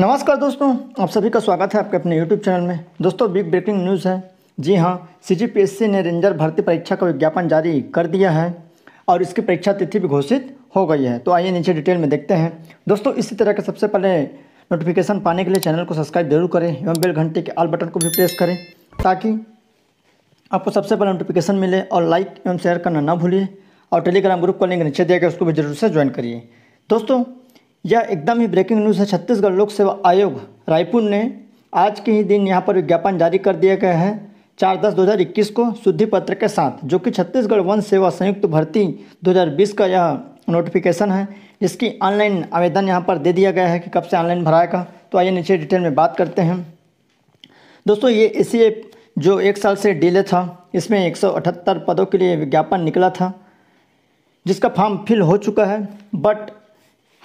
नमस्कार दोस्तों आप सभी का स्वागत है आपके अपने यूट्यूब चैनल में दोस्तों बिग ब्रेकिंग न्यूज़ है जी हाँ सी ने रेंजर भर्ती परीक्षा का विज्ञापन जारी कर दिया है और इसकी परीक्षा तिथि भी घोषित हो गई है तो आइए नीचे डिटेल में देखते हैं दोस्तों इसी तरह के सबसे पहले नोटिफिकेशन पाने के लिए चैनल को सब्सक्राइब जरूर करें एवं बेल घंटे के आल बटन को भी प्रेस करें ताकि आपको सबसे पहले नोटिफिकेशन मिले और लाइक एवं शेयर करना ना भूलिए और टेलीग्राम ग्रुप का लिंक नीचे दिया गया उसको भी जरूर से ज्वाइन करिए दोस्तों यह एकदम ही ब्रेकिंग न्यूज़ है छत्तीसगढ़ लोक सेवा आयोग रायपुर ने आज के ही दिन यहाँ पर विज्ञापन जारी कर दिया गया है चार दस इक्कीस को शुद्धि पत्र के साथ जो कि छत्तीसगढ़ वन सेवा संयुक्त भर्ती 2020 का यह नोटिफिकेशन है जिसकी ऑनलाइन आवेदन यहाँ पर दे दिया गया है कि कब से ऑनलाइन भराएगा तो आइए नीचे डिटेल में बात करते हैं दोस्तों ये इसी जो एक साल से डीले था इसमें अठहत्तर पदों के लिए विज्ञापन निकला था जिसका फॉर्म फिल हो चुका है बट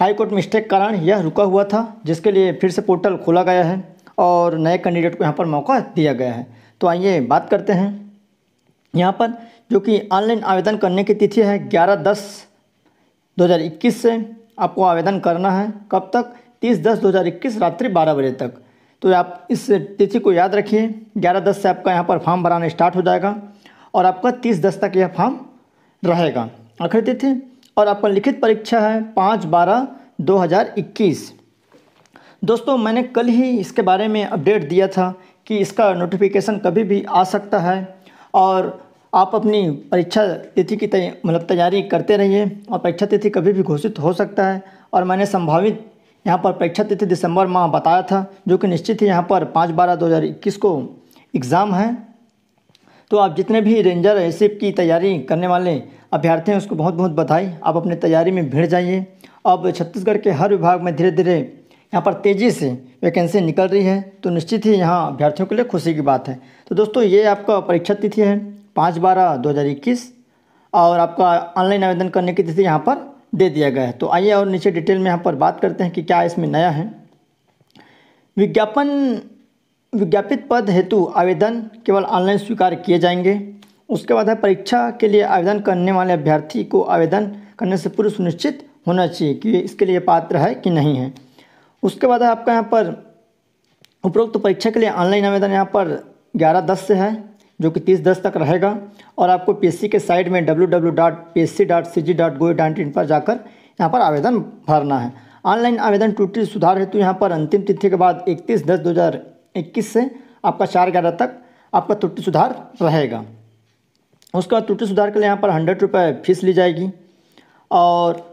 हाईकोर्ट मिस्टेक कारण यह रुका हुआ था जिसके लिए फिर से पोर्टल खोला गया है और नए कैंडिडेट को यहाँ पर मौका दिया गया है तो आइए बात करते हैं यहाँ पर जो कि ऑनलाइन आवेदन करने की तिथि है ग्यारह दस 2021 से आपको आवेदन करना है कब तक तीस दस 2021 रात्रि बारह बजे तक तो आप इस तिथि को याद रखिए ग्यारह दस से आपका यहाँ पर फॉर्म भराना स्टार्ट हो जाएगा और आपका तीस दस तक यह फॉर्म रहेगा आखिरी तिथि और अपन लिखित परीक्षा है पाँच बारह दो हज़ार इक्कीस दोस्तों मैंने कल ही इसके बारे में अपडेट दिया था कि इसका नोटिफिकेशन कभी भी आ सकता है और आप अपनी परीक्षा तिथि की तय मतलब तैयारी करते रहिए और परीक्षा तिथि कभी भी घोषित हो सकता है और मैंने संभावित यहाँ पर परीक्षा तिथि दिसंबर माह बताया था जो कि निश्चित ही यहाँ पर पाँच बारह दो हज़ार इक्कीस को एग्ज़ाम है तो आप जितने भी रेंजर एस की तैयारी करने वाले अभ्यर्थी हैं उसको बहुत बहुत बधाई आप अपनी तैयारी में भिड़ जाइए अब छत्तीसगढ़ के हर विभाग में धीरे धीरे यहाँ पर तेज़ी से वैकेंसी निकल रही है तो निश्चित ही यहाँ अभ्यर्थियों के लिए खुशी की बात है तो दोस्तों ये आपका परीक्षा तिथि है पाँच बारह दो हज़ार इक्कीस और आपका ऑनलाइन आवेदन करने की तिथि यहाँ पर दे दिया गया है तो आइए और नीचे डिटेल में यहाँ पर बात करते हैं कि क्या इसमें नया है विज्ञापन विज्ञापित पद हेतु आवेदन केवल ऑनलाइन स्वीकार किए जाएंगे उसके बाद है परीक्षा के लिए आवेदन करने वाले अभ्यर्थी को आवेदन करने से पूर्व सुनिश्चित होना चाहिए कि इसके लिए पात्र है कि नहीं है उसके बाद है आपका यहाँ पर उपरोक्त परीक्षा के लिए ऑनलाइन आवेदन यहाँ पर ग्यारह दस से है जो कि तीस दस तक रहेगा और आपको पी के साइट में W W dot dot dot P dot in पर जाकर यहाँ पर आवेदन भरना है ऑनलाइन आवेदन त्रुटि सुधार हेतु यहाँ पर अंतिम तिथि के बाद इकतीस दस दो हज़ार इक्कीस से आपका चार ग्यारह तक आपका त्रुटि सुधार रहेगा उसका त्रुटि सुधार के लिए यहाँ पर हंड्रेड रुपये फीस ली जाएगी और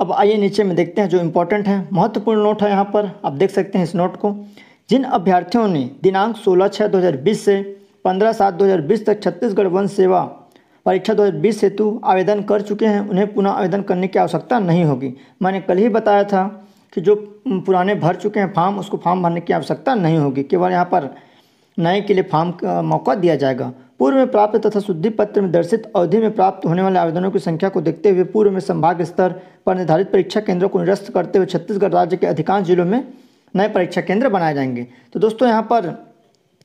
अब आइए नीचे में देखते हैं जो इम्पोर्टेंट है महत्वपूर्ण नोट है यहाँ पर आप देख सकते हैं इस नोट को जिन अभ्यर्थियों ने दिनांक 16 छः 2020 से 15 सात 2020 तक छत्तीसगढ़ वन सेवा परीक्षा 2020 हेतु आवेदन कर चुके हैं उन्हें पुनः आवेदन करने की आवश्यकता नहीं होगी मैंने कल ही बताया था कि जो पुराने भर चुके हैं फार्म उसको फार्म भरने की आवश्यकता नहीं होगी केवल यहाँ पर नए के लिए फार्म का मौका दिया जाएगा पूर्व में प्राप्त तथा शुद्धि पत्र में दर्शित अवधि में प्राप्त होने वाले आवेदनों की संख्या को देखते हुए पूर्व में संभाग स्तर पर निर्धारित परीक्षा केंद्रों को निरस्त करते हुए छत्तीसगढ़ राज्य के अधिकांश जिलों में नए परीक्षा केंद्र बनाए जाएंगे तो दोस्तों यहाँ पर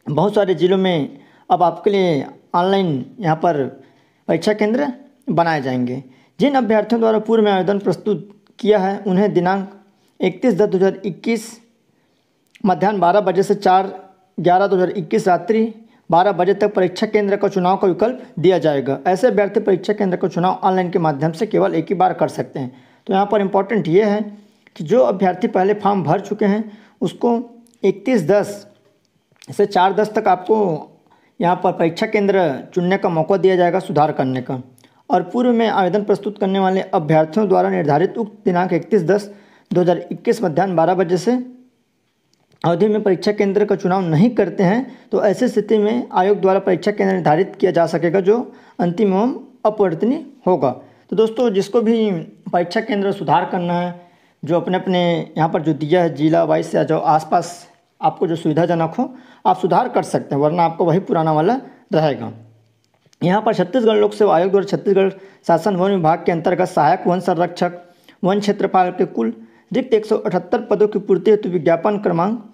बहुत सारे जिलों में अब आपके लिए ऑनलाइन यहाँ पर परीक्षा केंद्र बनाए जाएंगे जिन अभ्यर्थियों द्वारा पूर्व में आवेदन प्रस्तुत किया है उन्हें दिनांक इकतीस दस दो हज़ार इक्कीस मध्यान्ह बारह बजे से चार ग्यारह दो हज़ार इक्कीस रात्रि बारह बजे तक परीक्षा केंद्र का चुनाव का विकल्प दिया जाएगा ऐसे अभ्यर्थी परीक्षा केंद्र का चुनाव ऑनलाइन के माध्यम से केवल एक ही बार कर सकते हैं तो यहाँ पर इम्पोर्टेंट ये है कि जो अभ्यर्थी पहले फॉर्म भर चुके हैं उसको इकतीस दस से चार दस तक आपको यहाँ पर परीक्षा केंद्र चुनने का मौका दिया जाएगा सुधार करने का और पूर्व में आवेदन प्रस्तुत करने वाले अभ्यर्थियों द्वारा निर्धारित उक्त दिनांक इकतीस दस इक्कीस मध्यान्ह बारह बजे से अवधि में परीक्षा केंद्र का चुनाव नहीं करते हैं तो ऐसे स्थिति में आयोग द्वारा परीक्षा केंद्र निर्धारित किया जा सकेगा जो अंतिम एवं अपवर्तनीय होगा तो दोस्तों जिसको भी परीक्षा केंद्र सुधार करना है जो अपने अपने यहाँ पर जो दिया है जिला वाइज या जो आसपास आपको जो सुविधाजनक हो आप सुधार कर सकते हैं वरना आपको वही पुराना वाला रहेगा यहाँ पर छत्तीसगढ़ लोक सेवा आयोग द्वारा छत्तीसगढ़ शासन वन विभाग के अंतर्गत सहायक वन संरक्षक वन क्षेत्रपाल के कुल रिक्त एक पदों की पूर्ति हेतु विज्ञापन क्रमांक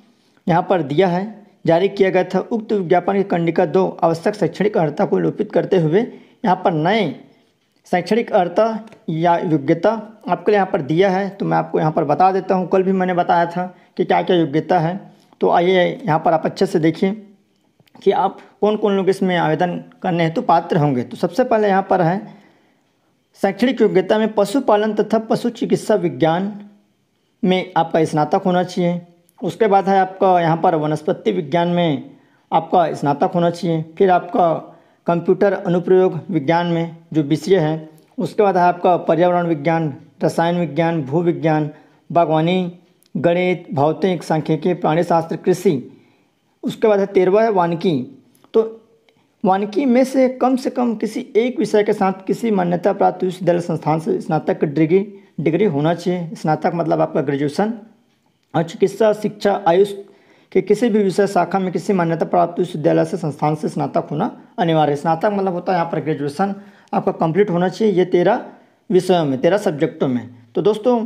यहाँ पर दिया है जारी किया गया था उक्त विज्ञापन की कंडिका दो आवश्यक शैक्षणिक अर्हता को निरूपित करते हुए यहाँ पर नए शैक्षणिक अर्हता या योग्यता आपके लिए यहाँ पर दिया है तो मैं आपको यहाँ पर बता देता हूँ कल भी मैंने बताया था कि क्या क्या योग्यता है तो आइए यहाँ पर आप अच्छे से देखिए कि आप कौन कौन लोग इसमें आवेदन करने हैं तो पात्र होंगे तो सबसे पहले यहाँ पर है शैक्षणिक योग्यता में पशुपालन तथा पशु चिकित्सा विज्ञान में आपका स्नातक होना चाहिए उसके बाद है आपका यहाँ पर वनस्पति विज्ञान में आपका स्नातक होना चाहिए फिर आपका कंप्यूटर अनुप्रयोग विज्ञान में जो विषय है उसके बाद है आपका पर्यावरण विज्ञान रसायन विज्ञान भू विज्ञान बागवानी गणित भौतिक सांख्यिकी प्राणी शास्त्र कृषि उसके बाद है तेरवा है वानिकी तो वानिकी में से कम से कम किसी एक विषय के साथ किसी मान्यता प्राप्त विश्वविद्यालय संस्थान से स्नातक डिग्री डिग्री होना चाहिए स्नातक मतलब आपका ग्रेजुएशन और चिकित्सा शिक्षा आयुष के किसी भी विषय शाखा में किसी मान्यता प्राप्त विश्वविद्यालय से संस्थान से स्नातक होना अनिवार्य स्नातक मतलब होता है यहाँ पर ग्रेजुएशन आपका कंप्लीट होना चाहिए ये तेरह विषयों में तेरह सब्जेक्टों में तो दोस्तों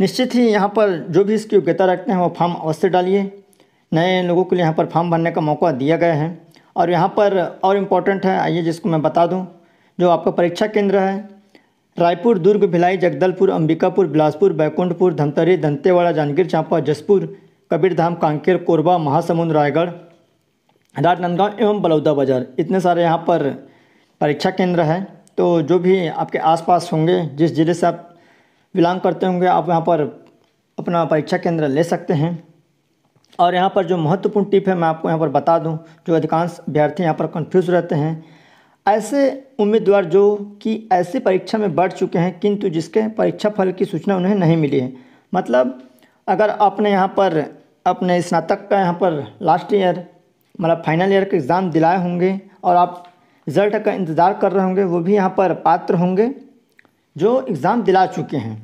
निश्चित ही यहाँ पर जो भी इसकी योग्यता रखते हैं वो फॉर्म अवश्य डालिए नए लोगों के लिए यहाँ पर फॉर्म भरने का मौका दिया गया है और यहाँ पर और इम्पोर्टेंट है आइए जिसको मैं बता दूँ जो आपका परीक्षा केंद्र है रायपुर दुर्ग भिलाई जगदलपुर अंबिकापुर बिलासपुर बैकुंठपुर धमतरी दंतेवाड़ा जांजगीर चांपा जसपुर कबीरधाम कांकेर कोरबा महासमुंद रायगढ़ राजनांदगांव एवं बलौदा बाजार इतने सारे यहाँ पर परीक्षा केंद्र है तो जो भी आपके आसपास होंगे जिस ज़िले से आप बिलोंग करते होंगे आप यहाँ पर अपना परीक्षा केंद्र ले सकते हैं और यहाँ पर जो महत्वपूर्ण टिप है मैं आपको यहाँ पर बता दूँ जो अधिकांश अभ्यर्थी यहाँ पर कन्फ्यूज़ रहते हैं ऐसे उम्मीदवार जो कि ऐसी परीक्षा में बढ़ चुके हैं किंतु जिसके परीक्षा फल की सूचना उन्हें नहीं मिली है मतलब अगर आपने यहाँ पर अपने स्नातक का यहाँ पर लास्ट ईयर मतलब फाइनल ईयर के एग्ज़ाम दिलाए होंगे और आप रिज़ल्ट का इंतज़ार कर रहे होंगे वो भी यहाँ पर पात्र होंगे जो एग्ज़ाम दिला चुके हैं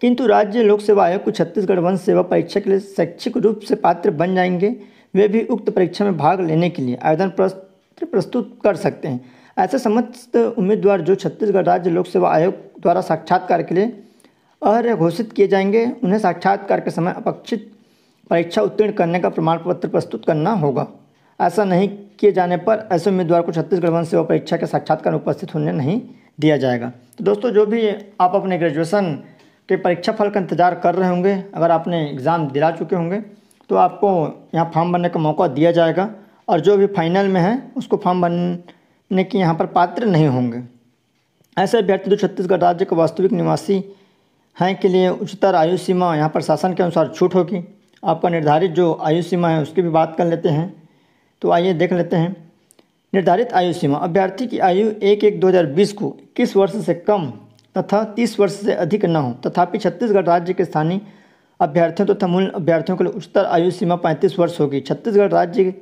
किंतु राज्य लोक सेवा आयोग को छत्तीसगढ़ वन सेवा परीक्षा के लिए शैक्षिक रूप से पात्र बन जाएंगे वे भी उक्त परीक्षा में भाग लेने के लिए आवेदन प्रस्त प्रस्तुत कर सकते हैं ऐसे समस्त उम्मीदवार जो छत्तीसगढ़ राज्य लोक सेवा आयोग द्वारा साक्षात्कार के लिए अर्य घोषित किए जाएंगे उन्हें साक्षात्कार के समय अपेक्षित परीक्षा उत्तीर्ण करने का प्रमाण पत्र प्रस्तुत करना होगा ऐसा नहीं किए जाने पर ऐसे उम्मीदवार को छत्तीसगढ़ वन सेवा परीक्षा के साक्षात्कार उपस्थित होने नहीं दिया जाएगा तो दोस्तों जो भी आप अपने ग्रेजुएशन के परीक्षा फल का इंतज़ार कर रहे होंगे अगर आपने एग्ज़ाम दिला चुके होंगे तो आपको यहाँ फॉर्म भरने का मौका दिया जाएगा और जो भी फाइनल में है उसको फॉर्म भरने के यहाँ पर पात्र नहीं होंगे ऐसे अभ्यर्थी जो छत्तीसगढ़ राज्य के वास्तविक निवासी हैं के लिए उच्चतर आयु सीमा यहाँ पर शासन के अनुसार छूट होगी आपका निर्धारित जो आयु सीमा है उसकी भी बात कर लेते हैं तो आइए देख लेते हैं निर्धारित आयु सीमा अभ्यर्थी की आयु एक एक दो हज़ार बीस को इक्कीस वर्ष से कम तथा तीस वर्ष से अधिक न हो तथापि छत्तीसगढ़ राज्य के स्थानीय अभ्यर्थियों तथा तो मूल अभ्यर्थियों के लिए उच्चतर आयु सीमा पैंतीस वर्ष होगी छत्तीसगढ़ राज्य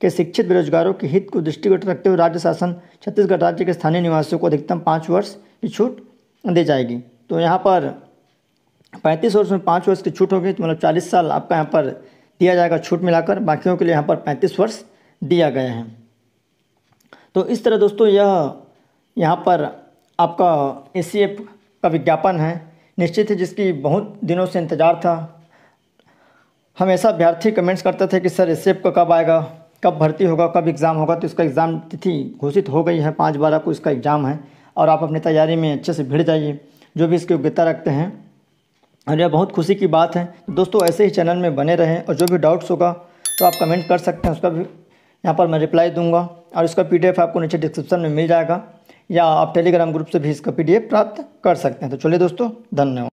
के शिक्षित बेरोजगारों के हित को दृष्टिगत रखते हुए राज्य शासन छत्तीसगढ़ राज्य के स्थानीय निवासियों को अधिकतम पाँच वर्ष की छूट दी जाएगी तो यहाँ पर पैंतीस वर्ष में पाँच वर्ष की छूट होगी तो मतलब चालीस साल आपका यहाँ पर दिया जाएगा छूट मिलाकर बाकियों के लिए यहाँ पर पैंतीस वर्ष दिया गया है तो इस तरह दोस्तों यह यहाँ पर आपका ए का विज्ञापन है निश्चित है जिसकी बहुत दिनों से इंतज़ार था हमेशा अभ्यर्थी कमेंट्स करते थे कि सर ए का कब आएगा कब भर्ती होगा कब एग्ज़ाम होगा तो इसका एग्ज़ाम तिथि घोषित हो गई है पाँच बारह को इसका एग्ज़ाम है और आप अपनी तैयारी में अच्छे से भिड़ जाइए जो भी इसकी योग्यता रखते हैं और यह बहुत खुशी की बात है तो दोस्तों ऐसे ही चैनल में बने रहें और जो भी डाउट्स होगा तो आप कमेंट कर सकते हैं उसका भी यहाँ पर मैं रिप्लाई दूंगा और इसका पीडीएफ आपको नीचे डिस्क्रिप्शन में मिल जाएगा या आप टेलीग्राम ग्रुप से भी इसका पीडीएफ प्राप्त कर सकते हैं तो चलिए दोस्तों धन्यवाद